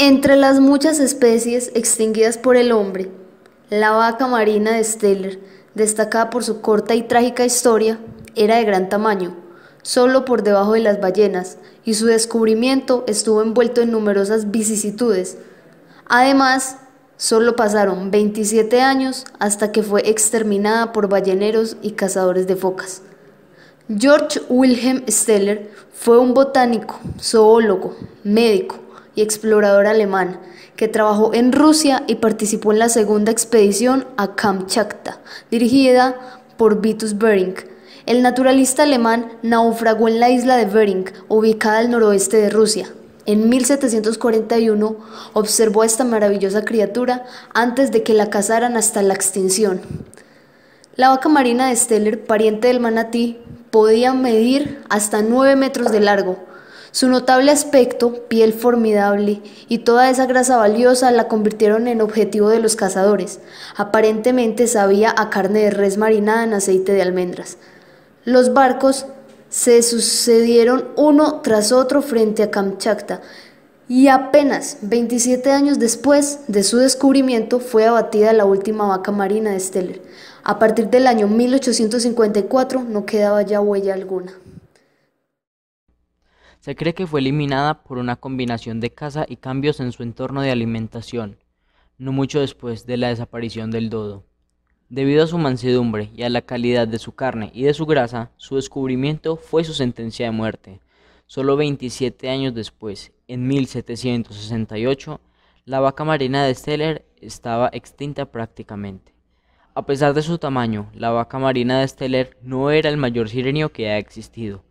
Entre las muchas especies extinguidas por el hombre, la vaca marina de Steller, destacada por su corta y trágica historia, era de gran tamaño, solo por debajo de las ballenas, y su descubrimiento estuvo envuelto en numerosas vicisitudes. Además, solo pasaron 27 años hasta que fue exterminada por balleneros y cazadores de focas. George Wilhelm Steller fue un botánico, zoólogo, médico, explorador alemán, que trabajó en Rusia y participó en la segunda expedición a Kamchatka, dirigida por Vitus Bering. El naturalista alemán naufragó en la isla de Bering, ubicada al noroeste de Rusia. En 1741 observó a esta maravillosa criatura antes de que la cazaran hasta la extinción. La vaca marina de Steller, pariente del manatí, podía medir hasta 9 metros de largo su notable aspecto, piel formidable y toda esa grasa valiosa la convirtieron en objetivo de los cazadores. Aparentemente sabía a carne de res marinada en aceite de almendras. Los barcos se sucedieron uno tras otro frente a Kamchatka y apenas 27 años después de su descubrimiento fue abatida la última vaca marina de Steller. A partir del año 1854 no quedaba ya huella alguna. Se cree que fue eliminada por una combinación de caza y cambios en su entorno de alimentación, no mucho después de la desaparición del dodo. Debido a su mansedumbre y a la calidad de su carne y de su grasa, su descubrimiento fue su sentencia de muerte. Solo 27 años después, en 1768, la vaca marina de Steller estaba extinta prácticamente. A pesar de su tamaño, la vaca marina de Steller no era el mayor sirenio que ha existido.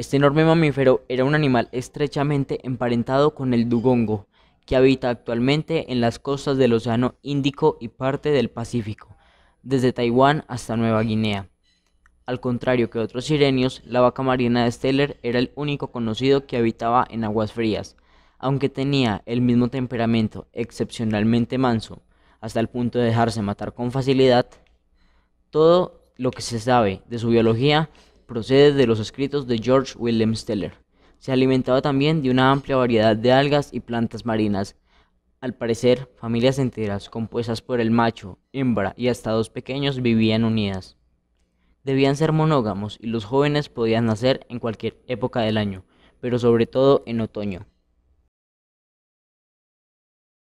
Este enorme mamífero era un animal estrechamente emparentado con el dugongo, que habita actualmente en las costas del Océano Índico y parte del Pacífico, desde Taiwán hasta Nueva Guinea. Al contrario que otros sirenios, la vaca marina de Steller era el único conocido que habitaba en aguas frías, aunque tenía el mismo temperamento excepcionalmente manso, hasta el punto de dejarse matar con facilidad. Todo lo que se sabe de su biología procede de los escritos de George William Steller. Se alimentaba también de una amplia variedad de algas y plantas marinas. Al parecer, familias enteras, compuestas por el macho, hembra y hasta dos pequeños, vivían unidas. Debían ser monógamos y los jóvenes podían nacer en cualquier época del año, pero sobre todo en otoño.